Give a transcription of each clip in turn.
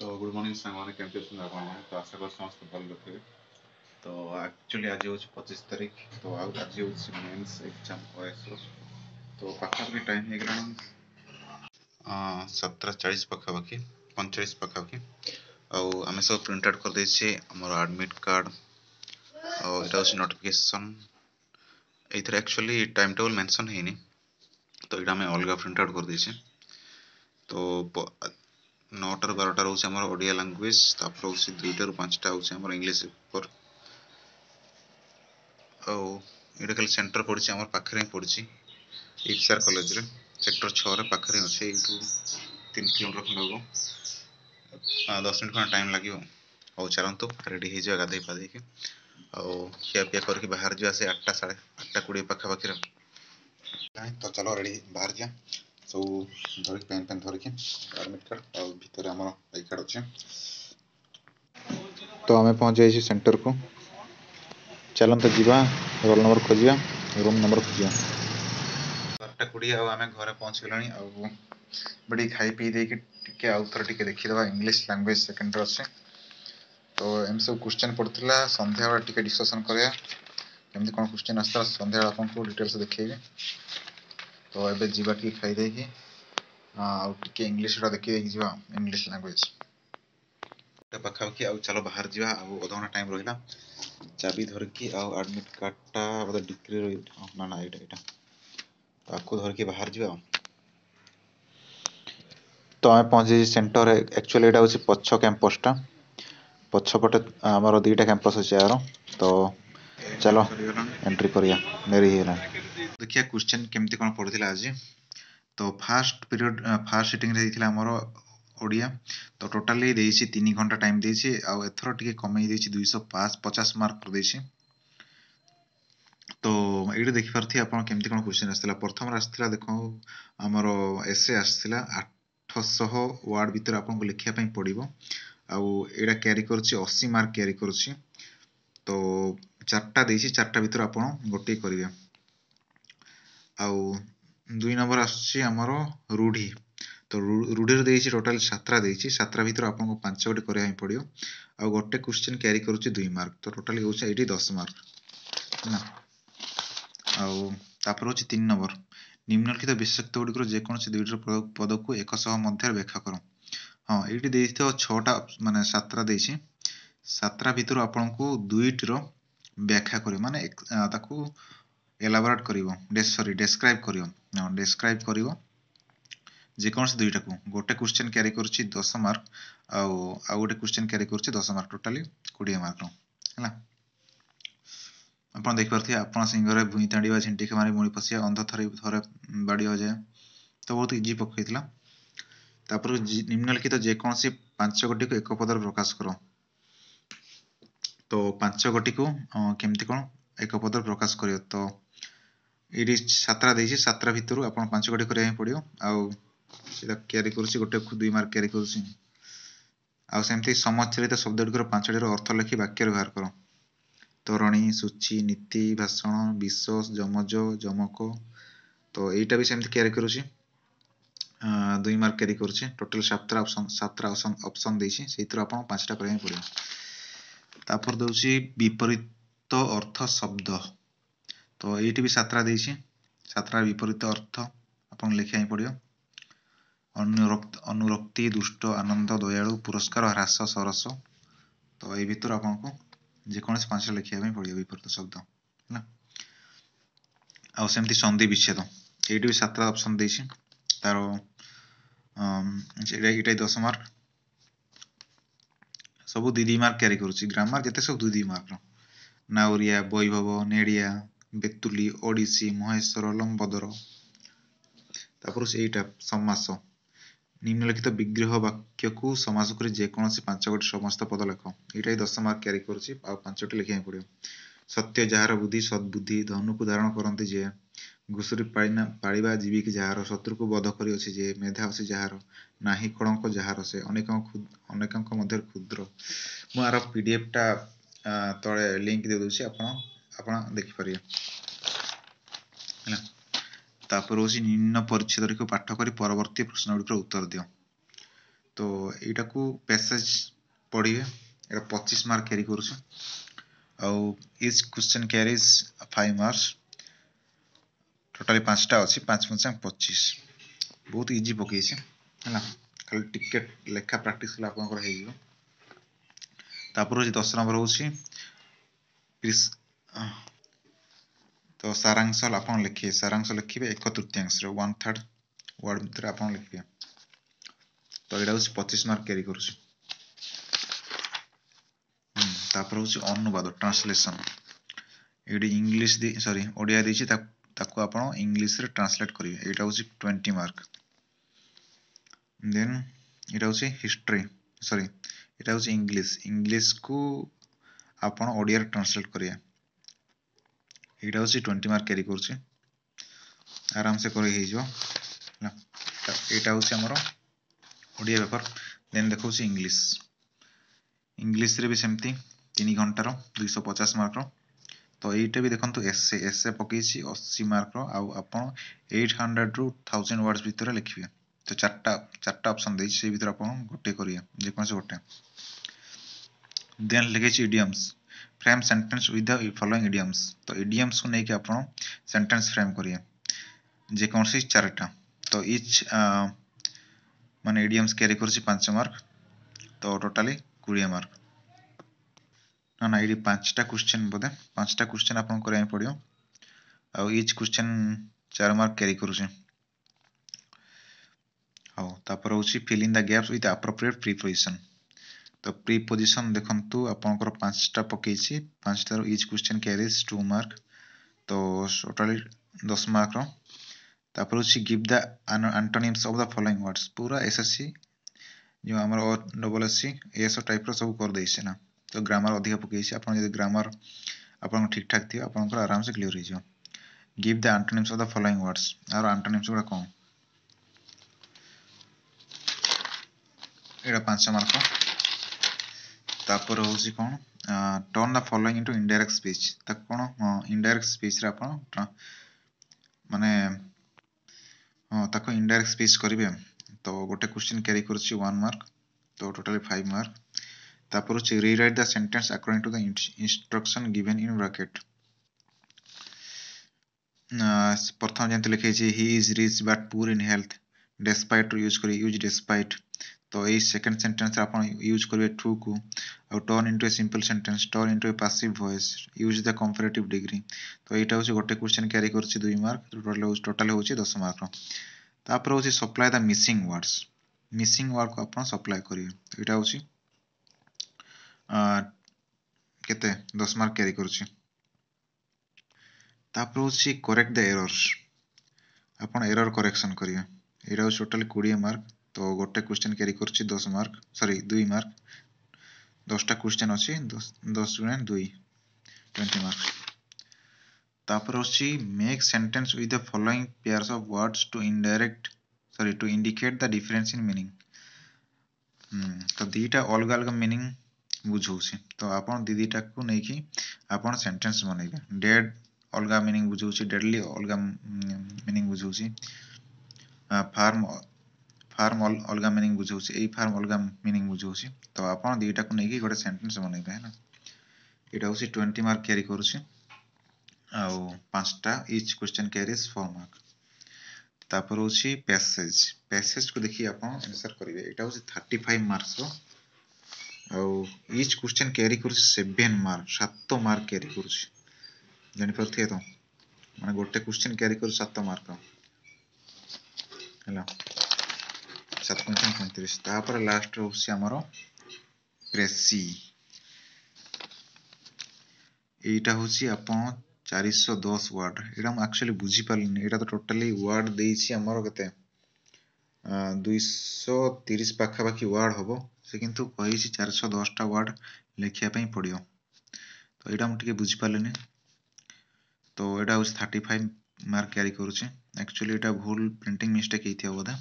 तो good morning संग माने केमते छन आपन माने तो आशा कर समस्त भल लथे तो एक्चुअली आज होच 25 तारीख तो आज आज होच मेंस एग्जाम ओएस तो पक्का भी टाइम है ग्राम आ 17:40 पक्का बाकी 45 पक्का बाकी और हमें सब प्रिंट आउट कर देछे हमर एडमिट कार्ड और इटा होस नोटिफिकेशन एथरे एक्चुअली टाइम टेबल मेंशन हैनी तो इटा हमें अलग प्रिंट आउट कर देछे तो নটার বারোটা রয়েছে আমার ওড়িয়া ল্যাঙ্গুয়েজ তারপরে হচ্ছে দুইটার পাঁচটা হচ্ছে আমার ইংলিশ পেপর ଆଉ ଏଇଟା ଖାଲି ସେଣ୍ଟର ପଡ଼ିଛି ଆମର ପାଖରେ ହିଁ ପଡ଼ିଛି ଇପ୍ସାର କଲେଜରେ ସେକ୍ଟର ଛଅରେ ପାଖରେ ହିଁ ଅଛି ଏଇଠୁ ତିନି କିଲୋମିଟର ଖଣ୍ଡେ ହେବ ଦଶ ମିନିଟ୍ ଖଣ୍ଡେ ଟାଇମ୍ ଲାଗିବ ହଉ ଚାଲନ୍ତୁ ରେଡ଼ି ହେଇଯିବା ଗାଧୋଇ ପାଧେଇକି ଆଉ ଖିଆପିଆ କରିକି ବାହାରି ଯିବା ସେ ଆଠଟା ସାଢ଼େ ଆଠଟା କୋଡ଼ିଏ ପାଖାପାଖିରେ ତ ଚାଲ ରେଡ଼ି ବାହାରି ଯିବା सब धरिक पैन पैन धरिक एडमिट कार्ड भितर आम आई कार्ड अच्छे तो आम पहुंचे सेंटर को चलते जावा रोल नंबर खोजा रूम नंबर खोजा बारटा कोड़े आम घर पहुँच गल खाई पी दे टे देखीद इंग्लीश लांगुएज सेकेंड अच्छे तो एम सब क्वेश्चन पड़ता सन्ध्या टे डिस्कसन कराया कमी कौन क्वेश्चन आसता सन्ध्या डिटेल्स देखेंगे तो ये जी खाई हाँ, देखी तो आउ इंग्लीश देखिए इंग्लीश लांगुएज पखापाखि चल बाहर जावा अधघंटा टाइम रहा चाबी धरिकी आडमिट कार्डटा बोध डिक्री रही हाँ, ना ना ये आपको धरिकी बाहर जावा तो आम पहुँचे सेन्टर एक्चुअली यहाँ हूँ पछ कैंपसटा पछपटे आम दीटा कैंपस अच्छे यार तो चलो एंट्री करिया डेरी होगा ଦେଖିବା କ୍ୱେଶ୍ଚନ୍ କେମିତି କ'ଣ ପଡ଼ିଥିଲା ଆଜି ତ ଫାର୍ଷ୍ଟ ପିରିୟଡ଼ ଫାର୍ଷ୍ଟ ସିଟିଂରେ ଦେଇଥିଲା ଆମର ଓଡ଼ିଆ ତ ଟୋଟାଲି ଦେଇଛି ତିନି ଘଣ୍ଟା ଟାଇମ୍ ଦେଇଛି ଆଉ ଏଥର ଟିକେ କମେଇ ଦେଇଛି ଦୁଇଶହ ପଚାଶ ମାର୍କ କରିଦେଇଛି ତ ଏଇଠି ଦେଖିପାରୁଥିବେ ଆପଣ କେମିତି କ'ଣ କ୍ୱେଶ୍ଚିନ୍ ଆସିଥିଲା ପ୍ରଥମରେ ଆସିଥିଲା ଦେଖ ଆମର ଏସେ ଆସିଥିଲା ଆଠଶହ ୱାର୍ଡ଼ ଭିତରେ ଆପଣଙ୍କୁ ଲେଖିବା ପାଇଁ ପଡ଼ିବ ଆଉ ଏଇଟା କ୍ୟାରି କରୁଛି ଅଶୀ ମାର୍କ କ୍ୟାରି କରୁଛି ତ ଚାରିଟା ଦେଇଛି ଚାରିଟା ଭିତରେ ଆପଣ ଗୋଟିଏ କରିବେ ଆଉ ଦୁଇ ନମ୍ବର ଆସୁଛି ଆମର ରୂଢ଼ି ତ ରୂଢ଼ିରେ ଦେଇଛି ଟୋଟାଲ୍ ସାତଟା ଦେଇଛି ସାତଟା ଭିତରୁ ଆପଣଙ୍କୁ ପାଞ୍ଚ ଗୋଟି କରିବା ପାଇଁ ପଡ଼ିବ ଆଉ ଗୋଟେ କୋଶ୍ଚିନ୍ କ୍ୟାରି କରୁଛି ଦୁଇ ମାର୍କ ତ ଟୋଟାଲ୍ ହେଉଛି ଏଇଠି ଦଶ ମାର୍କ ହେଲା ଆଉ ତାପରେ ହେଉଛି ତିନି ନମ୍ବର ନିମ୍ନଲିଖିତ ବିଷକ୍ତ ଗୁଡ଼ିକର ଯେକୌଣସି ଦୁଇଟିର ପଦକୁ ଏକ ସହ ମଧ୍ୟରେ ବ୍ୟାଖ୍ୟା କର ହଁ ଏଇଠି ଦେଇଥିବ ଛଅଟା ମାନେ ସାତଟା ଦେଇଛି ସାତଟା ଭିତରୁ ଆପଣଙ୍କୁ ଦୁଇଟିର ବ୍ୟାଖ୍ୟା କରିବେ ମାନେ ତାକୁ ଏଲାବୋରେଟ୍ କରିବ ସରି ଡେସ୍କ୍ରାଇବ୍ କରିବ ଡେସ୍କ୍ରାଇବ୍ କରିବ ଯେକୌଣସି ଦୁଇଟାକୁ ଗୋଟେ କ୍ୱେଶ୍ଚିନ୍ କ୍ୟାରି କରୁଛି ଦଶ ମାର୍କ ଆଉ ଆଉ ଗୋଟେ କ୍ୱେଶ୍ଚିନ୍ କ୍ୟାରି କରୁଛି ଦଶ ମାର୍କ ଟୋଟାଲି କୋଡ଼ିଏ ମାର୍କର ହେଲା ଆପଣ ଦେଖିପାରୁଥିବେ ଆପଣ ସିଂହରେ ଭୂଇଁ ତାଡ଼ିବା ଝିଣ୍ଟିକି ମାରି ମୁଣି ପଶିବା ଅନ୍ଧ ଥରେ ଥରେ ବାଡ଼ି ହଜାଏ ତ ବହୁତ ଇଜି ପକାଇଥିଲା ତାପରେ ନିମ୍ନଲିଖିତ ଯେକୌଣସି ପାଞ୍ଚ ଗୋଟିକୁ ଏକ ପଦରେ ପ୍ରକାଶ କର ତ ପାଞ୍ଚ ଗୋଟିକୁ କେମିତି କ'ଣ ଏକ ପଦରେ ପ୍ରକାଶ କରିବ ତ ଏଇଠି ସାତଟା ଦେଇଛି ସାତଟା ଭିତରୁ ଆପଣ ପାଞ୍ଚ ଗୋଟି କରିବା ପାଇଁ ପଡ଼ିବ ଆଉ ସେଇଟା କ୍ୟାରି କରୁଛି ଗୋଟେ ଦୁଇ ମାର୍କ କ୍ୟାରି କରୁଛି ଆଉ ସେମିତି ସମଚାଳିତ ଶବ୍ଦଗୁଡ଼ିକର ପାଞ୍ଚଟିର ଅର୍ଥ ଲେଖି ବାକ୍ୟରେ ବ୍ୟବହାର କର ତରଣୀ ସୂଚୀ ନୀତି ଭାଷଣ ବିଶ୍ୱାସ ଯମଜ ଯମକ ତ ଏଇଟା ବି ସେମିତି କ୍ୟାରି କରୁଛି ଦୁଇ ମାର୍କ କ୍ୟାରି କରୁଛି ଟୋଟାଲ୍ ସାତଟା ଅପସନ୍ ସାତଟା ଅପସନ୍ ଦେଇଛି ସେଇଥିରୁ ଆପଣ ପାଞ୍ଚଟା କରିବା ପାଇଁ ପଡ଼ିବ ତାପରେ ଦେଉଛି ବିପରୀତ ଅର୍ଥ ଶବ୍ଦ তো এইটি বি সাতটা দিয়েছি সাতটার বিপরীত অর্থ আপনার লেখাই পড়িও অনুরক্তি দুষ্ট আনন্দ দয়ালু পুরস্কার হ্রাস সরস তো এই ভিতর আপনার যেকোনসি পাঁচটা লেখা পড়িও বিপরীত শব্দ হ্যাঁ आमती सन्धि विच्छेद ये भी सातटा अप्सन दे तार यहाँ दस मार्क सब दुई दुई मार्क क्यारि गर्छ ग्रामर जिते सब दुई दुई मार्क ना ओरिया बैभव नेडिया ବେତୁଲି ଓଡ଼ିଶୀ ମହେଶ୍ୱର ଲମ୍ବୋଦର ତାପରେ ହେଉଛି ଏଇଟା ସମାସ ନିମ୍ନଲିଖିତ ବିଗ୍ରହ ବାକ୍ୟକୁ ସମାସ କରି ଯେକୌଣସି ପାଞ୍ଚ ଗୋଟି ସମସ୍ତ ପଦ ଲେଖ ଏଇଟା ଦଶ ମାର୍କ କ୍ୟାରି କରୁଛି ଆଉ ପାଞ୍ଚଟି ଲେଖିବାକୁ ପଡ଼ିବ ସତ୍ୟ ଯାହାର ବୁଦ୍ଧି ସଦ୍ବୁଦ୍ଧି ଧନୁକୁ ଧାରଣ କରନ୍ତି ଯେ ଘୁଷୁରୀ ପାଳିନା ପାଳିବା ଜୀବିକି ଯାହାର ଶତ୍ରୁକୁ ବଧ କରିଅଛି ଯେ ମେଧା ଅଛି ଯାହାର ନାହିଁ କଳଙ୍କ ଯାହାର ସେ ଅନେକ ଅନେକଙ୍କ ମଧ୍ୟରେ କ୍ଷୁଦ୍ର ମୁଁ ଆର ପିଡ଼ିଏଫ୍ଟା ତଳେ ଲିଙ୍କ୍ ଦେଇଦେଉଛି ଆପଣ अपना देख निम्न परिच्छेद पाठ कर परवर्त प्रश्न गुड़ उत्तर दि तो यू पैसेज पढ़े पचीस मार्क क्यारि कर फाइव मार्क्स टोटाली पांचटा अच्छे पाँच पंच पचीस बहुत इजी पक खाली टिकेट लेखा प्राक्टिस्ट आप दस नंबर हूँ ତ ସାରାଂଶ ଆପଣ ଲେଖିବେ ସାରାଂଶ ଲେଖିବେ ଏକ ତୃତୀୟାଂଶରେ ୱାନ୍ ଥାର୍ଡ ୱାର୍ଡ ଭିତରେ ଆପଣ ଲେଖିବେ ତ ଏଇଟା ହେଉଛି ପଚିଶ ମାର୍କ କ୍ୟାରି କରୁଛି ତାପରେ ହେଉଛି ଅନୁବାଦ ଟ୍ରାନ୍ସଲେସନ ଏଇଠି ଇଂଲିଶ ସରି ଓଡ଼ିଆ ଦେଇଛି ତାକୁ ଆପଣ ଇଂଲିଶରେ ଟ୍ରାନ୍ସଲେଟ୍ କରିବେ ଏଇଟା ହେଉଛି ଟ୍ୱେଣ୍ଟି ମାର୍କ ଦେନ୍ ଏଇଟା ହେଉଛି ହିଷ୍ଟ୍ରି ସରି ଏଇଟା ହେଉଛି ଇଂଲିଶ ଇଂଲିଶକୁ ଆପଣ ଓଡ଼ିଆରେ ଟ୍ରାନ୍ସଲେଟ୍ କରିବେ এইটা হচ্ছে টোয়েন্টি মার্ক ক্যারি করছে আরামসে করে হয়ে এইটা হচ্ছে আমার ওড়িয়া পেপার দেন দেখাচ্ছি ইংলিশ ইংলিশে বি সেমতি তিন ঘন্টার দুইশ পচাশ মার্কর তো এইটা বি দেখুন এসে এসে পকাইছি অশী মার্কর আপনার eight hundred to thousand words ভিতরে লিখবে তো চারটা চারটা অপশন দিয়েছি সেই ভিতরে আপনার গোটে করিয়ে যেকোনসি গোটে দেন লিখেছি idioms frame sentences with the following idioms तो इडियम्स को लेकिन आप सेन्टेन्स फ्रेम करेंगे जेको से तो इच मान इडियम्स क्यारि कर मार्क तो टोटाली कोड़े मार्क ना ना ये पांचटा क्वेश्चन बोधे पांचटा क्वेश्चन आप पड़ो आच क्वेश्चन चार मार्क क्यारि कर हाँ तापर हूँ fill in the gaps with appropriate preposition ତ ପ୍ରି ପ୍ରିପୋଜିସନ୍ ଦେଖନ୍ତୁ ଆପଣଙ୍କର ପାଞ୍ଚଟା ପକେଇଛି ପାଞ୍ଚଟାରୁ each question carries two mark ତ ଟୋଟାଲି ଦଶ ମାର୍କର ତାପରେ ହେଉଛି give the antonyms of the following words ପୁରା ଏସ୍ ଏସ୍ ସି ଯେଉଁ ଆମର ଓ ଡବଲ୍ ଏସ୍ ସି ଏସବୁ ଟାଇପ୍ର ସବୁ କରିଦେଇଛି ନା ତ ଗ୍ରାମାର ଅଧିକ ପକାଇଛି ଆପଣ ଯଦି ଗ୍ରାମାର ଆପଣଙ୍କ ଠିକ୍ ଠାକ୍ ଥିବ ଆପଣଙ୍କର ଆରାମସେ କ୍ଲିଅର୍ ହେଇଯିବ give the antonyms of the following words ଆର ଆଣ୍ଟୋନିମ୍ସ ଗୁଡ଼ା କ'ଣ ଏଇଟା ପାଞ୍ଚ ମାର୍କ ତାପରେ ହେଉଛି କ'ଣ turn the following into indirect speech ତାକୁ କ'ଣ ଇନଡାଇରେକ୍ଟ ସ୍ପିଚ୍ରେ ଆପଣ ମାନେ ହଁ ତାକୁ ଇନଡାଇରେକ୍ଟ ସ୍ପିଚ୍ କରିବେ ତ ଗୋଟେ କ୍ୱେଶ୍ଚିନ୍ କ୍ୟାରି କରୁଛି ୱାନ୍ ମାର୍କ ତ ଟୋଟାଲି ଫାଇଭ୍ ମାର୍କ ତାପରେ ହେଉଛି rewrite the sentence according to the instruction given in bracket প্রথম যেমন লিখেছি he is rich but poor in health despite use করি ইউজ ডেসপাইট तो यही सेकेंड सेन्टेन्स आप यूज करेंगे टू को आउ turn into a simple sentence turn into a passive voice use the comparative degree तो यहाँ हूँ गोटे क्वेश्चन क्यारि कर दुई मार्क टोटाल टोटाल हूँ दस मार्क तापर हूँ supply the missing words missing word को आप सप्लाए करेंगे यहाँ हूँ केते दस मार्क क्यारि कर करेक्ट द एरर्स आप एरर करेक्शन करेंगे यहाँ हूँ टोटाल कोड़े मार्क তো গোটে কোশ্চেন ক্যারি করছি দশ মার্ক সরি দুই মার্ক দশটা কোশ্চেন অছি দশ গুণে দুই টোয়েন্টি মার্ক তারপর অছি make sentence with the following pairs of words to indirect sorry to indicate the difference in meaning তো দুইটা অলগা অলগা মিনিং বুঝাଉଛି ତ ଆପଣ ଦୁଇ ଦୁଇଟାକୁ ନେଇକି ଆପଣ ସେଣ୍ଟେନ୍ସ ବନେଇବେ ଡେଡ୍ ଅଲଗା ମିନିଂ ବୁଝାଉଛି ଡେଡ୍ଲି ଅଲଗା ମିନିଂ ବୁଝାଉଛି ଫାର୍ମ ଫାର୍ମ ଅଲଗା ମିନିଂ ବୁଝାଉଛି ଏଇ ଫାର୍ମ ଅଲଗା ମିନିଂ ବୁଝାଉଛି ତ ଆପଣ ଦୁଇଟାକୁ ନେଇକି ଗୋଟେ ସେଣ୍ଟେନ୍ସ ବନେଇବେ ହେଲା ଏଇଟା ହେଉଛି ଟ୍ୱେଣ୍ଟି ମାର୍କ କ୍ୟାରି କରୁଛି ଆଉ ପାଞ୍ଚଟା each question carries four mark ତାପରେ ହେଉଛି ପ୍ୟାସେଜ୍ ପ୍ୟାସେଜ୍କୁ ଦେଖି ଆପଣ ଆନ୍ସର୍ କରିବେ ଏଇଟା ହେଉଛି ଥାର୍ଟି ଫାଇଭ୍ ମାର୍କସ୍ର ଆଉ ଇଚ୍ କ୍ୱେଶ୍ଚନ୍ କ୍ୟାରି କରୁଛି ସେଭେନ୍ ମାର୍କ ସାତ ମାର୍କ କ୍ୟାରି କରୁଛି ଜାଣିପାରୁଥିବେ ତ ମାନେ ଗୋଟେ କ୍ୱେଶ୍ଚନ୍ କ୍ୟାରି କରୁଛି ସାତ ମାର୍କ ହେଲା সাত ପଞ୍ଚମ ପଇଁତିରିଶ ତାପରେ ଲାଷ୍ଟ ହେଉଛି ଆମର ପ୍ରେସି ଏଇଟା ହେଉଛି ଆପଣ ଚାରିଶହ ଦଶ ୱାର୍ଡ଼ ଏଇଟା ମୁଁ ଆକ୍ଚୁଆଲି ବୁଝିପାରିଲିନି ଏଇଟା ତ ଟୋଟାଲି ୱାର୍ଡ଼ ଦେଇଛି ଆମର କେତେ ଦୁଇଶହ ତିରିଶ ପାଖାପାଖି ୱାର୍ଡ଼ ହେବ ସେ କିନ୍ତୁ କହିଛି ଚାରିଶହ ଦଶଟା ୱାର୍ଡ଼ ଲେଖିବା ପାଇଁ ପଡ଼ିବ ତ ଏଇଟା ମୁଁ ଟିକେ ବୁଝିପାରିଲିନି ତ ଏଇଟା ହେଉଛି ଥାର୍ଟି ଫାଇଭ୍ ମାର୍କ କ୍ୟାରି କରୁଛି ଆକ୍ଚୁଆଲି ଏଇଟା ଭୁଲ ପ୍ରିଣ୍ଟିଂ ମିଷ୍ଟେକ୍ ହେଇଥିବ ବୋଧେ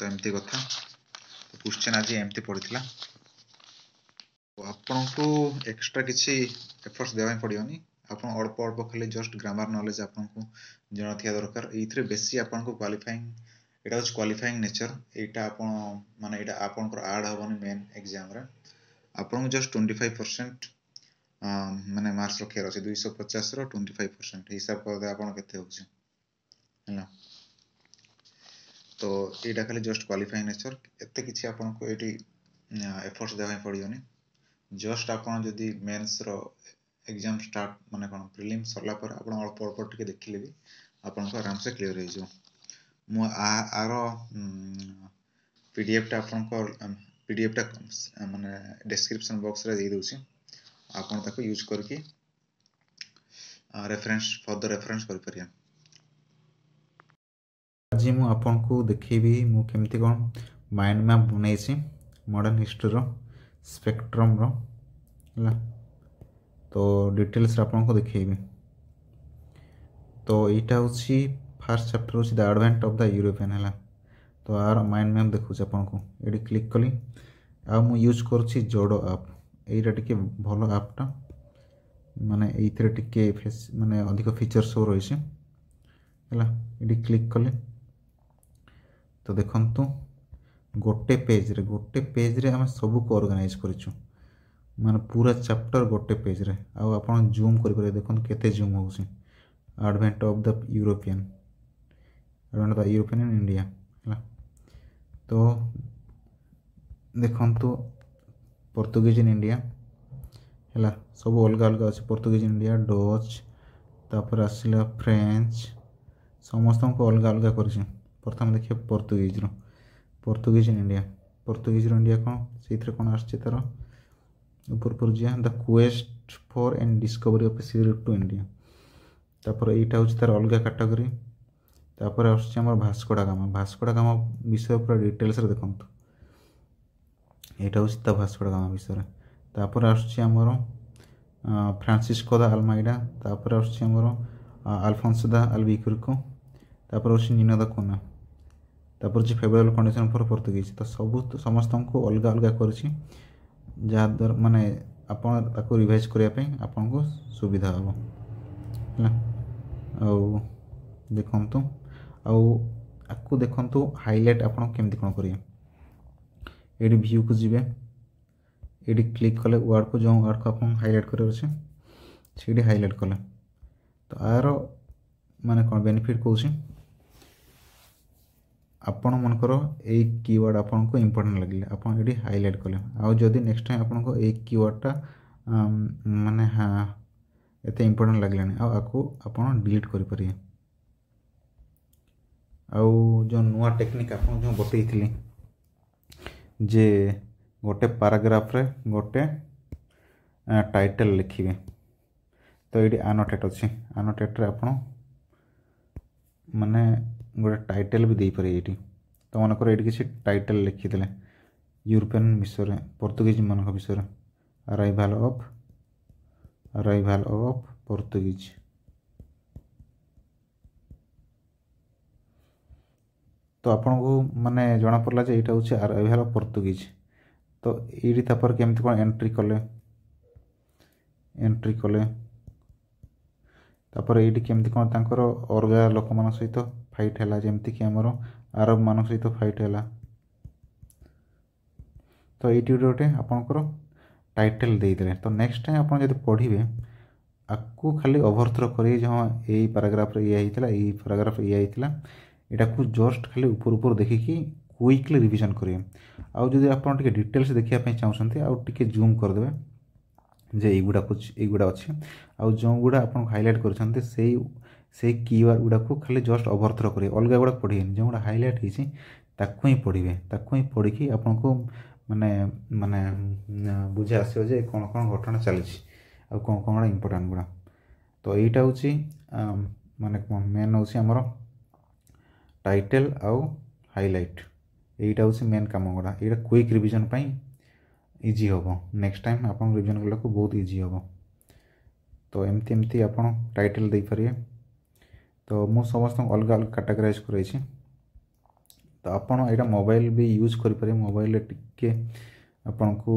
ତ ଏମିତି କଥା କ୍ୱେଶ୍ଚନ୍ ଆଜି ଏମିତି ପଡ଼ିଥିଲା ଆପଣଙ୍କୁ ଏକ୍ସଟ୍ରା କିଛି ଏଫର୍ଟସ୍ ଦେବା ପାଇଁ ପଡ଼ିବନି ଆପଣ ଅଳ୍ପ ଅଳ୍ପ ଖାଲି ଜଷ୍ଟ ଗ୍ରାମାର ନଲେଜ୍ ଆପଣଙ୍କୁ ଜଣାଥିବା ଦରକାର ଏଇଥିରେ ବେଶୀ ଆପଣଙ୍କୁ କ୍ୱାଲିଫାଇଂ ଏଇଟା ହେଉଛି କ୍ୱାଲିଫାଇଂ ନେଚର୍ ଏଇଟା ଆପଣ ମାନେ ଏଇଟା ଆପଣଙ୍କର ଆଡ଼୍ ହେବନି ମେନ୍ ଏକ୍ଜାମ୍ରେ ଆପଣଙ୍କୁ ଜଷ୍ଟ ଟ୍ୱେଣ୍ଟି ଫାଇଭ୍ ପରସେଣ୍ଟ ମାନେ ମାର୍କସ୍ ରଖିବାର ଅଛି ଦୁଇଶହ ପଚାଶର ଟ୍ୱେଣ୍ଟି ଫାଇଭ୍ ପରସେଣ୍ଟ ହିସାବ କରିଦେବେ ଆପଣ କେତେ ହେଉଛି ହେଲା তো এইটা খালি জস্ট କ୍ୱାଲିଫାଇ ନେଚର୍ ଏତେ କିଛି ଆପଣଙ୍କୁ ଏଠି ଏଫର୍ଟସ୍ ଦେବା ପାଇଁ ପଡ଼ିବନି ଜଷ୍ଟ ଆପଣ ଯଦି ମେନ୍ସର ଏକ୍ଜାମ୍ ଷ୍ଟାର୍ଟ ମାନେ କ'ଣ ପ୍ରିଲିମ୍ ସରିଲା ପରେ ଆପଣ ଅଳ୍ପ ଅଳ୍ପ ଟିକେ ଦେଖିଲେ ବି ଆପଣଙ୍କୁ ଆରାମସେ କ୍ଲିଅର୍ ହେଇଯିବ ମୁଁ ଆର ପିଡ଼ିଏଫ୍ଟା ଆପଣଙ୍କ ପିଡ଼ିଏଫ୍ଟା ମାନେ ଡେସ୍କ୍ରିପସନ୍ ବକ୍ସରେ ଦେଇଦେଉଛି ଆପଣ ତାକୁ ୟୁଜ୍ କରିକି ରେଫରେନ୍ସ ଫର୍ଦର୍ ରେଫରେନ୍ସ କରିପାରିବେ आज मुझक देखी मुमी कौन माइंड मैप बनई मडर्ण हिस्ट्री रेक्ट्रम रहा तो डिटेल्स आपको देखी तो यहाँ हूँ फास्ट चैप्टर हूँ the advent of the European है तो आर माइंड मैप देखुच ये क्लिक कली आज कर जोड़ो आप यहाँ टी भल आपटा मान ये टी फे मैंने अधिक फीचर सब रही है ये क्लिक कली তো দেখন্তু ଗୋଟେ ପେଜ୍ରେ ଗୋଟେ ପେଜ୍ରେ ଆମେ ସବୁକୁ ଅର୍ଗାନାଇଜ୍ କରିଛୁ ମାନେ ପୁରା ଚାପ୍ଟର ଗୋଟେ ପେଜ୍ରେ ଆଉ ଆପଣ ଜୁମ୍ କରିପାରିବେ ଦେଖନ୍ତୁ କେତେ ଜୁମ୍ ହେଉଛି advent of the European advent of the European in India ହେଲା ତ ଦେଖନ୍ତୁ ପର୍ତ୍ତୁଗୀଜ୍ ଇନ୍ ଇଣ୍ଡିଆ ହେଲା ସବୁ ଅଲଗା ଅଲଗା ଅଛି ପର୍ତ୍ତୁଗୀଜ୍ ଇଣ୍ଡିଆ ଡଚ୍ ତାପରେ ଆସିଲା ଫ୍ରେଞ୍ଚ ସମସ୍ତଙ୍କୁ ଅଲଗା ଅଲଗା କରିଛି ପ୍ରଥମେ ଦେଖିବା ପର୍ତ୍ତୁଗୀଜର ପର୍ତ୍ତୁଗୀଜ ଇଣ୍ଡିଆ ପର୍ତ୍ତୁଗୀଜର ଇଣ୍ଡିଆ କ'ଣ ସେଇଥିରେ କ'ଣ ଆସୁଛି ତା'ର ଉପରପୁର ଯିବା the quest for and discovery of sea route to India ତାପରେ ଏଇଟା ହେଉଛି ତା'ର ଅଲଗା କାଟାଗୋରୀ ତାପରେ ଆସୁଛି ଆମର ଭାସ୍କଡ଼ା କାମ ଭାସ୍କଡ଼ା କାମ ବିଷୟ ପୁରା ଡିଟେଲ୍ସରେ ଦେଖନ୍ତୁ ଏଇଟା ହେଉଛି ତା ଭାସ୍କଡ଼ା କାମ ବିଷୟରେ ତାପରେ ଆସୁଛି ଆମର ଫ୍ରାନ୍ସିସ୍କୋ ଦା ଆଲମାଇଡ଼ା ତାପରେ ଆସୁଛି ଆମର ଆଲଫନ୍ସ ଦା ଆଲବିକୁରିକୋ ତାପରେ ଆସୁଛି ନିନା ଦା କୋନା ତାପରେ ହେଉଛି ଫେଭରେବଲ୍ କଣ୍ଡିସନ୍ ଫର୍ ପର୍ତ୍ତୁଗୀଜ୍ ତ ସବୁ ସମସ୍ତଙ୍କୁ ଅଲଗା ଅଲଗା କରିଛି ଯାହାଦ୍ୱାରା ମାନେ ଆପଣ ତାକୁ ରିଭାଇଜ୍ କରିବା ପାଇଁ ଆପଣଙ୍କୁ ସୁବିଧା ହେବ ହେଲା ଆଉ ଦେଖନ୍ତୁ ଆଉ ଆକୁ ଦେଖନ୍ତୁ ହାଇଲାଇଟ୍ ଆପଣ କେମିତି କ'ଣ କରିବେ ଏଇଠି ଭ୍ୟୁକୁ ଯିବେ ଏଇଠି କ୍ଲିକ୍ କଲେ ୱାର୍ଡ଼କୁ ଯେଉଁ ୱାର୍ଡ଼କୁ ଆପଣ ହାଇଲାଇଟ୍ କରିବାର ଅଛି ସେଇଠି ହାଇଲାଇଟ୍ କଲେ ତ ଆର ମାନେ କ'ଣ ବେନିଫିଟ୍ କହୁଛି ଆପଣମାନଙ୍କର ଏଇ କିୱାର୍ଡ଼ ଆପଣଙ୍କୁ ଇମ୍ପୋର୍ଟାଣ୍ଟ ଲାଗିଲା ଆପଣ ଏଠି ହାଇଲାଇଟ୍ କଲେ ଆଉ ଯଦି ନେକ୍ସଟ ଟାଇମ୍ ଆପଣଙ୍କୁ ଏଇ କିୱାର୍ଡ଼ଟା ମାନେ ଏତେ ଇମ୍ପୋର୍ଟାଣ୍ଟ ଲାଗିଲାନି ଆଉ ଆକୁ ଆପଣ ଡିଲିଟ୍ କରିପାରିବେ ଆଉ ଯେଉଁ ନୂଆ ଟେକ୍ନିକ୍ ଆପଣ ଯେଉଁ ବତେଇଥିଲି ଯେ ଗୋଟେ ପାରାଗ୍ରାଫରେ ଗୋଟେ ଟାଇଟେଲ୍ ଲେଖିବେ ତ ଏଇଠି ଆନୋଟେଟ୍ ଅଛି ଆନୋଟେଟ୍ରେ ଆପଣ ମାନେ ଗୋଟେ ଟାଇଟେଲ୍ ବି ଦେଇପାରିବେ ଏଇଠି ତ ମନେକର ଏଇଠି କିଛି ଟାଇଟେଲ୍ ଲେଖିଦେଲେ ୟୁରୋପିଆନ୍ ବିଷୟରେ ପର୍ତ୍ତୁଗୀଜମାନଙ୍କ ବିଷୟରେ rival of rival of Portuguese ତ ଆପଣଙ୍କୁ ମାନେ ଜଣାପଡ଼ିଲା ଯେ ଏଇଟା ହେଉଛି ରାଇଭାଲ୍ ଅଫ୍ ପର୍ତ୍ତୁଗୀଜ ତ ଏଇଠି ତାପରେ କେମିତି କ'ଣ ଏଣ୍ଟ୍ରି କଲେ ଏଣ୍ଟ୍ରି କଲେ तापर ये केमती कौन तक अलग लोक मान सहित फाइट है जमीक कि आमर आरब मान सहित फाइट है तो ये गोटे आपणकर टाइटल देदेले तो नेक्स्ट टाइम आप पढ़े आपको खाली ओभर थ्रो कर पाराग्राफ्रे ईला पाराग्राफ ये यहाँ को जस्ट खाली ऊपर उपर देखिकी क्विकली रिविजन करेंगे आदि आपटेल्स देखापी चाहते आज टी जूम करदे ଯେ ଏଇଗୁଡ଼ାକୁ ଏଇଗୁଡ଼ା ଅଛି ଆଉ ଯେଉଁଗୁଡ଼ା ଆପଣ ହାଇଲାଇଟ୍ କରିଛନ୍ତି ସେଇ ସେଇ କିୱାର୍ଡ଼ ଗୁଡ଼ାକୁ ଖାଲି ଜଷ୍ଟ ଓଭରଥ୍ରୋ କରିବେ ଅଲଗା ଗୁଡ଼ା ପଢ଼ିବେନି ଯେଉଁଗୁଡ଼ା ହାଇଲାଇଟ୍ ହେଇଛି ତାକୁ ହିଁ ପଢ଼ିବେ ତାକୁ ହିଁ ପଢ଼ିକି ଆପଣଙ୍କୁ ମାନେ ମାନେ ବୁଝି ଆସିବ ଯେ କ'ଣ କ'ଣ ଘଟଣା ଚାଲିଛି ଆଉ କ'ଣ କ'ଣ ଇମ୍ପୋର୍ଟାଣ୍ଟ ଗୁଡ଼ା ତ ଏଇଟା ହେଉଛି ମାନେ ମେନ୍ ହେଉଛି ଆମର ଟାଇଟେଲ୍ ଆଉ ହାଇଲାଇଟ୍ ଏଇଟା ହେଉଛି ମେନ୍ କାମ ଗୁଡ଼ା ଏଇଟା କ୍ୱିକ୍ ରିଭିଜନ୍ ପାଇଁ ଇଜି ହେବ ନେକ୍ସଟ ଟାଇମ୍ ଆପଣଙ୍କୁ ରିଭିଜନ୍ କଲାକୁ ବହୁତ ଇଜି ହେବ ତ ଏମିତି ଏମିତି ଆପଣ ଟାଇଟେଲ୍ ଦେଇପାରିବେ ତ ମୁଁ ସମସ୍ତଙ୍କୁ ଅଲଗା ଅଲଗା କାଟାଗରାଇଜ୍ କରାଇଛି ତ ଆପଣ ଏଇଟା ମୋବାଇଲ୍ ବି ୟୁଜ୍ କରିପାରିବେ ମୋବାଇଲ୍ରେ ଟିକିଏ ଆପଣଙ୍କୁ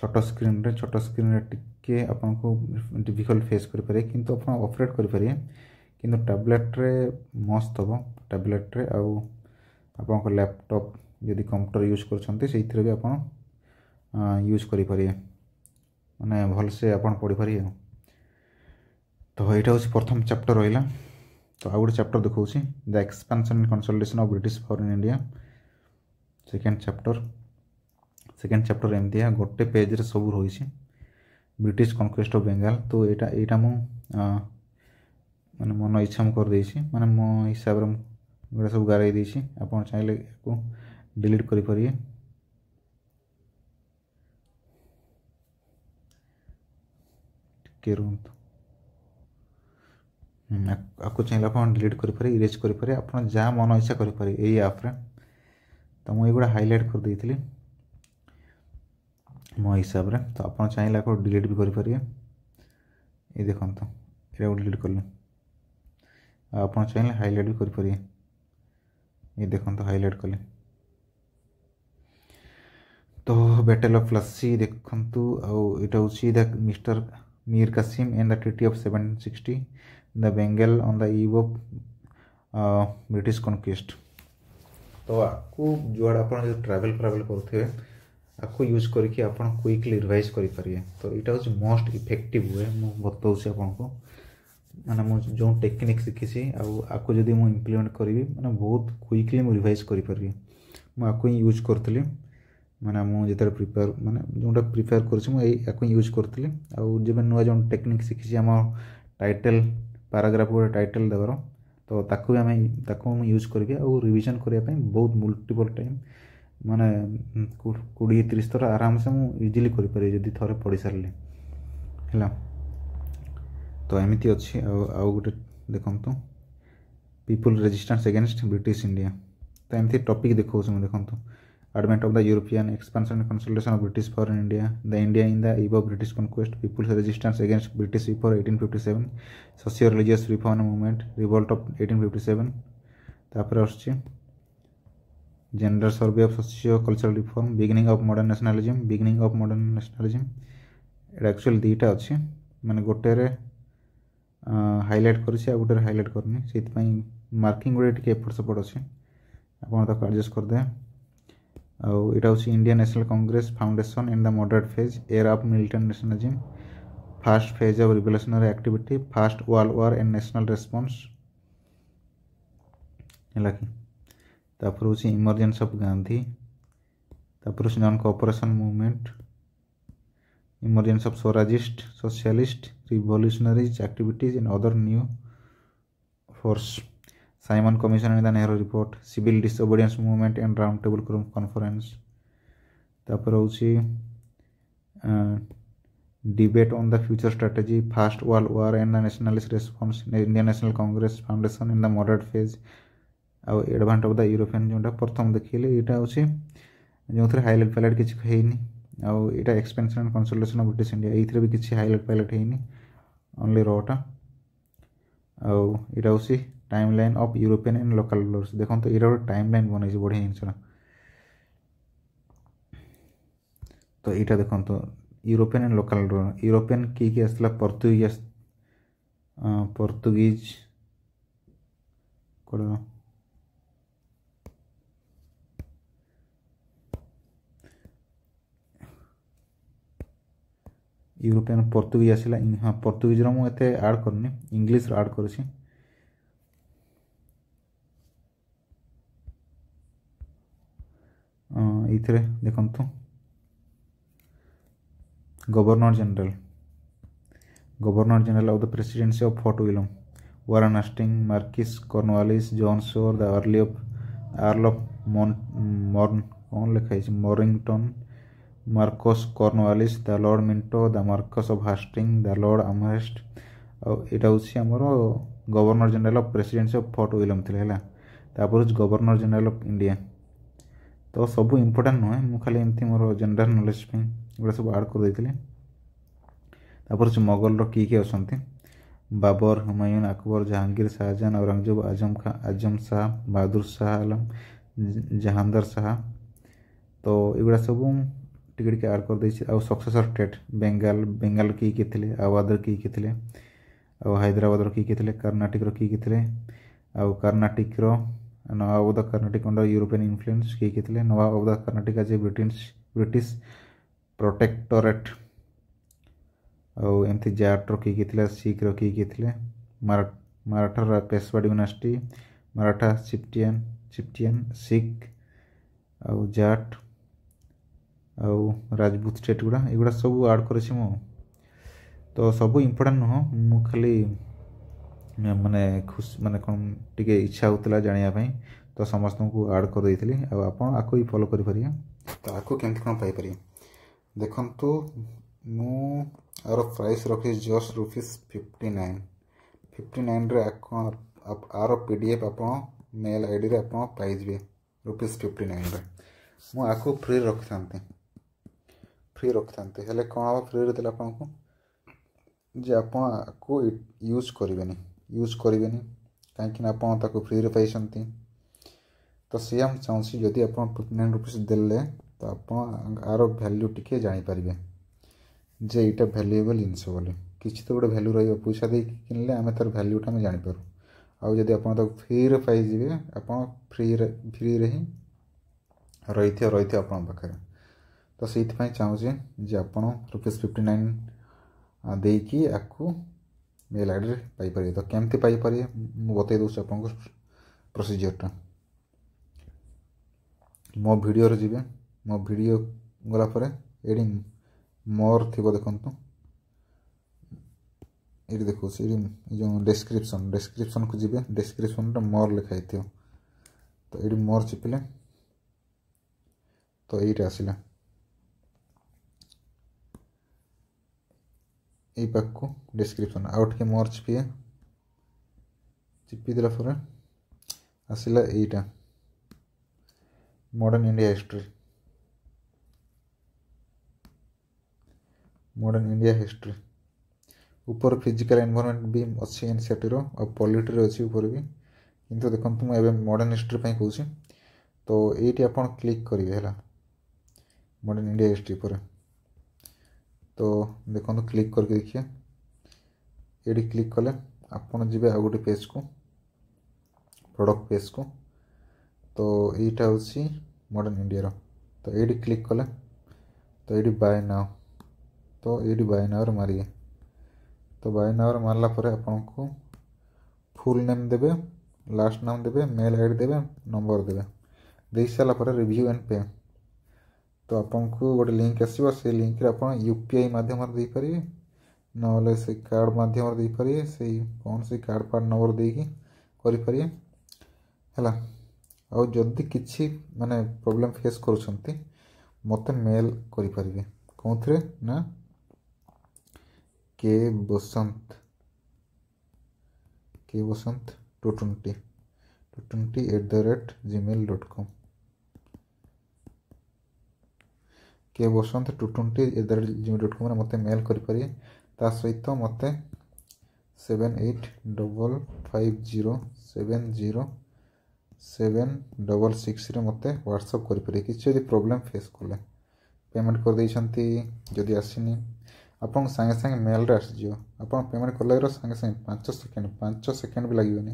ଛୋଟ ସ୍କ୍ରିନ୍ରେ ଛୋଟ ସ୍କ୍ରିନ୍ରେ ଟିକିଏ ଆପଣଙ୍କୁ ଡିଫିକଲ୍ଟ ଫେସ୍ କରିପାରିବେ କିନ୍ତୁ ଆପଣ ଅପରେଟ୍ କରିପାରିବେ କିନ୍ତୁ ଟ୍ୟାବ୍ଲେଟ୍ରେ ମସ୍ତ ହେବ ଟ୍ୟାବ୍ଲେଟ୍ରେ ଆଉ ଆପଣଙ୍କ ଲ୍ୟାପଟପ୍ ଯଦି କମ୍ପ୍ୟୁଟର ୟୁଜ୍ କରୁଛନ୍ତି ସେଇଥିରେ ବି ଆପଣ ୟୁଜ୍ କରିପାରିବେ ମାନେ ଭଲସେ ଆପଣ ପଢ଼ିପାରିବେ ତ ଏଇଟା ହେଉଛି ପ୍ରଥମ ଚାପ୍ଟର ରହିଲା ତ ଆଉ ଗୋଟେ ଚାପ୍ଟର ଦେଖାଉଛି the expansion and consolidation of British foreign India second chapter second chapter ଏମିତିଆ ଗୋଟେ ପେଜ୍ରେ ସବୁ ରହିଛି ବ୍ରିଟିଶ କନକ୍ୱେଷ୍ଟ ଅଫ୍ ବେଙ୍ଗାଲ ତ ଏଇଟା ଏଇଟା ମୁଁ ମାନେ ମନ ଇଚ୍ଛା ମୁଁ କରିଦେଇଛି ମାନେ ମୋ ହିସାବରେ ମୁଁ ଏଗୁଡ଼ା ସବୁ ଗାରେଇ ଦେଇଛି ଆପଣ ଚାହିଁଲେ ୟାକୁ डिलीट कर हम्म, आपको चाहिए आप डिलीट करें इरेज करें आप जहाँ मन इच्छा करें यही आप्रे तो मुझे युवा हाइलाइट करदे मो हिसाब से तो आप चाहिए आप डिलीट भी करें ये देखता तो, इरा डिलीट कल आप चाहिए हाइलाइट भी करें ये देखता हाइलाइट कले तो बैटल अफ लस्सी देखु आटा mister Mir Qasim and the treaty of seven sixty the Bengal on the eve of British conquest तो आपको जो आप ट्रावेल फ्रावेल करुवे आपको यूज करके आप क्विकली रिभाइज करेंगे तो यहाँ हूँ मोस्ट इफेक्टिव वे मुझे बताऊँ आप मैंने मुझे जो टेक्निक शिखी आपको जब इम्प्लीमेंट करी मैंने बहुत क्विकली मुझे रिभाइज करें मुझे यूज करी ମାନେ ମୁଁ ଯେତେବେଳେ ପ୍ରିପେୟାର ମାନେ ଯେଉଁଟା ପ୍ରିପେୟାର କରୁଛି ମୁଁ ଏଇ ୟାକୁ ୟୁଜ୍ କରୁଥିଲି ଆଉ ଯେବେ ନୂଆ ଯେଉଁ ଟେକ୍ନିକ୍ ଶିଖିଛି ଆମ ଟାଇଟେଲ୍ ପାରାଗ୍ରାଫ୍ ଗୋଟେ ଟାଇଟେଲ୍ ଦେବାର ତ ତାକୁ ବି ଆମେ ତାକୁ ମୁଁ ୟୁଜ୍ କରିବି ଆଉ ରିଭିଜନ୍ କରିବା ପାଇଁ ବହୁତ ମଲ୍ଟିପଲ୍ ଟାଇମ୍ ମାନେ କୋଡ଼ିଏ ତିରିଶ ଥର ଆରାମସେ ମୁଁ ଇଜିଲି କରିପାରିବି ଯଦି ଥରେ ପଢ଼ି ସାରିଲି ହେଲା ତ ଏମିତି ଅଛି ଆଉ ଆଉ ଗୋଟେ ଦେଖନ୍ତୁ people resistance against British India ତ ଏମିତି ଟପିକ୍ ଦେଖାଉଛି ମୁଁ ଦେଖନ୍ତୁ advent of the European expansion and consolidation of British power in India, the India in the eve of British conquest, people's resistance against British before 1857, socio-religious reform movement, revolt of 1857, তারপরে আসছে general survey of socio cultural reform beginning of modern nationalism beginning of modern nationalism এটা actually দুইটা আছে মানে highlight highlight করেছি আর গোটেরে highlight করনি সেইপাই marking গুড়ে টিকে এপট সেপট আছে আপনার তাকে আডজস্ট করে দেয় आईटा India National Congress foundation in the moderate phase era of militant nationalism first phase of revolutionary activity first world war and national response है कि इमरजेन्स अफ गांधी तपर से non cooperation movement emergence of swarajist socialist revolutionaries activity in other new force Simon Commission and the Nehru Report, Civil Disobedience Movement and Round Table Conference. ତାପରେ ହେଉଛି debate on the future strategy first world war and the nationalist response Indian National Congress foundation in the moderate phase ଆଉ advent of the European ଯେଉଁଟା ପ୍ରଥମ ଦେଖିଲେ ଏଇଟା ହେଉଛି ଯେଉଁଥିରେ highlight ଫାଇଲାଇଟ୍ କିଛି ହେଇନି ଆଉ ଏଇଟା expansion and consolidation of British India ଏଇଥିରେ ବି କିଛି ହାଇଲାଇଟ୍ ଫାଇଲାଇଟ୍ ହେଇନି ଓନ୍ଲି ରଟା ଆଉ ଏଇଟା ହେଉଛି timeline of European and local rulers ଦେଖନ୍ତୁ ଏଇଟା ଗୋଟେ ଟାଇମ୍ ଲାଇନ୍ ବନେଇଛି ବଢ଼ିଆ ଜିନିଷଟା ତ ଏଇଟା ଦେଖନ୍ତୁ European and local ruler European କିଏ କିଏ ଆସିଥିଲା ପର୍ତ୍ତୁଗୀଜ ପର୍ତ୍ତୁଗୀଜ କ'ଣ ୟୁରୋପିଆନ୍ ପର୍ତ୍ତୁଗୀଜ ଆସିଲା ହଁ ପର୍ତ୍ତୁଗୀଜର ମୁଁ ଏତେ ଆଡ଼୍ କରିନି ଇଂଲିଶର ଆଡ଼୍ କରୁଛି ଏଇଥିରେ ଦେଖନ୍ତୁ governor general governor general of the presidency of Fort William Warren Hastings Marquis Cornwallis John Shore the earl of earl of Morn କ'ଣ ଲେଖା ହେଇଛି Mornington Marquess Cornwallis the Lord Minto the Marquess of Hastings the Lord Amherst ଆଉ ଏଇଟା ହେଉଛି ଆମର governor general of presidency of Fort William ଥିଲେ ହେଲା ତାପରେ ହେଉଛି ଗଭର୍ଣ୍ଣର ଜେନେରାଲ ଅଫ୍ ଇଣ୍ଡିଆ तो सब इम्पोर्टा नुहे मुझे खाली एमती मोर जेनेल नलेज पर सब आड करदे से मोगल किए किए अच्छा बाबर हुमायून अकबर जहांगीर शाहजहां औरंगजेब आजम खा आजम शाह बहादुर शाह आलम जहांदर शाह तो युवा सब टे आड करदे सक्सेसर स्टेट बेंगल बेंगल किए किए थे आवाधर किए किए थे आ हाइद्राबर किए किए थे कर्णाटिक किए किए थे आउ कर्णाटिक्र नवाब of the Carnatic under European influence किए नवाब ऑफ द कर्नाटिक आज ब्रिटिश ब्रिटिश प्रोटेक्टोरेट आउ एमती जाट्र किए सिख्र किए मराठा पेशवा डायनास्टी मराठा सिप्टियन सिप्टियन सिख आउ जाट आउ राजपूत स्टेट गुड़ा एगुड़ा सब आड कर तो सब इम्पोर्टां नुह मु खाली मैंने खुश मैंने कौन टे इच्छा होता जानापी तो समस्त को आड कर आपको तो भी फलो कर तो आपको कमी कौन पाइपर देखु मुर प्राइस रखी just rupees fifty nine fifty nine रे आर पी डी एफ आप मेल आई डी आपजे रुपीज फिफ्टी नाइन मुझे फ्री रखि था फ्री रखि था कौन फ्री देखो जे आप यूज करेंगे नहीं यूज करें कहीं आपको फ्री पाइंट तो सी आम चाहिए जदि आप रुपीज दे तो आप भैल्यू टी जापर जे यहाँ भैल्युएबल जिनस किसी तो गोटे भैल्यू रही है पैसा दे कि आम तर भैल्यूटा जापर आदि आप फ्री पाइबे आप फ्री फ्री रे हिं रही थे रही थे आप तो से चाहे जे आप रुपीज फिफ्टी नाइन देखिए आपको मेल आई डी पाइपर तो कमी पाइपर मुझे बतई आप प्रोसीजर प्रोसीजरटा मो भिड रे मो भिड गला मोर थी देखो ये देखो जो डिस्क्रिप्शन डिस्क्रिप्शन को जी डिस्क्रिप्शन रे मोर लिखाई थी तो ये मोर चिपिले तो ये आसला ఈ పక్కు డిస్క్రిప్షన్ ఆవిటికి మార్చిపోయా చెప్పిదిరా పూరా అసలు ఈట modern India history modern India history ଉପର ଫିଜିକାଲ ଏନଭାରମେଣ୍ଟ ବି ଅଛି ଏନ୍ ସି ଆର୍ଟିର ଆଉ ପଲିଟିରେ ଅଛି ଉପରେ ବି କିନ୍ତୁ ଦେଖନ୍ତୁ ମୁଁ ଏବେ ମଡ଼ର୍ଣ୍ଣ ହିଷ୍ଟ୍ରି ପାଇଁ କହୁଛି ତ ଏଇଠି ଆପଣ କ୍ଲିକ୍ କରିବେ ହେଲା ମଡ଼ର୍ଣ୍ଣ ଇଣ୍ଡିଆ ହିଷ୍ଟ୍ରି ଉପରେ तो देखो तो क्लिक करके देखिए ये क्लिक कले आप आ गोटे पेज को प्रडक्ट पेज को तो यहाँ हूँ मडर्ण इंडिया तो ये क्लिक कले तो ये बाय नाव तो ये बाय नाव मारे तो बाय नाव मारापर को फुल नेम देवे लास्ट नाम देवे मेल आईडी डी नंबर देवे दे सारापर रिव्यू एंड पे तो आपको गोटे लिंक आस लिंक आप यूपीआई मध्यम देपर ना से कार्ड मध्यम देपर से कौन से कार्ड पार्ड नंबर देपर है जदि किसी प्रोब्लेम फेस कर मत मेल करें कौन थे ना के बसंत के Basant two twenty two twenty at the rate Gmail dot com କିଏ Basant two twenty at the rate Gmail dot କମ୍ରେ ମୋତେ ମେଲ୍ କରିପାରିବେ ତା ସହିତ ମୋତେ seven eight double five zero seven zero seven double ସିକ୍ସରେ ମୋତେ ହ୍ୱାଟ୍ସଅପ୍ କରିପାରିବେ କିଛି ଯଦି ପ୍ରୋବ୍ଲେମ୍ ଫେସ୍ କଲେ ପେମେଣ୍ଟ କରିଦେଇଛନ୍ତି ଯଦି ଆସିନି ଆପଣଙ୍କ ସାଙ୍ଗେ ସାଙ୍ଗେ ମେଲ୍ରେ ଆସିଯିବ ଆପଣ ପେମେଣ୍ଟ କଲାର ସାଙ୍ଗେ ସାଙ୍ଗେ ପାଞ୍ଚ ସେକେଣ୍ଡ ପାଞ୍ଚ ସେକେଣ୍ଡ ବି ଲାଗିବନି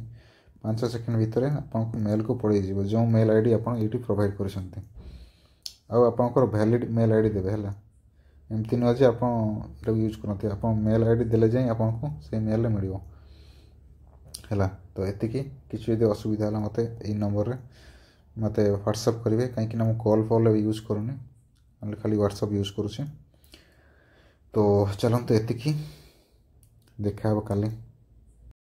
ପାଞ୍ଚ ସେକେଣ୍ଡ ଭିତରେ ଆପଣଙ୍କ ମେଲ୍କୁ ପଳେଇଯିବ ଯେଉଁ ମେଲ୍ ଆଇ ଡ଼ି ଆପଣ ଏଇଠି ପ୍ରୋଭାଇଡ଼ କରିଛନ୍ତି ଆଉ ଆପଣଙ୍କର ଭ୍ୟାଲିଡ଼ ମେଲ୍ ଆଇ ଡ଼ି ଦେବେ ହେଲା ଏମିତି ନୁହେଁ ଯେ ଆପଣ ଏଟାକୁ ୟୁଜ୍ କରନ୍ତି ଆପଣ ମେଲ୍ ଆଇ ଡ଼ି ଦେଲେ ଯାଇ ଆପଣଙ୍କୁ ସେଇ ମେଲ୍ରେ ମିଳିବ ହେଲା ତ ଏତିକି କିଛି ଯଦି ଅସୁବିଧା ହେଲା ମୋତେ ଏଇ ନମ୍ବରରେ ମୋତେ ହ୍ୱାଟ୍ସଅପ୍ କରିବେ କାହିଁକିନା ମୁଁ କଲ୍ ଫଲ୍ ଏବେ ୟୁଜ୍ କରୁନି ଖାଲି ହ୍ୱାଟ୍ସଅପ୍ ୟୁଜ୍ କରୁଛି ତ ଚାଲନ୍ତୁ ଏତିକି ଦେଖା ହେବ କାଲି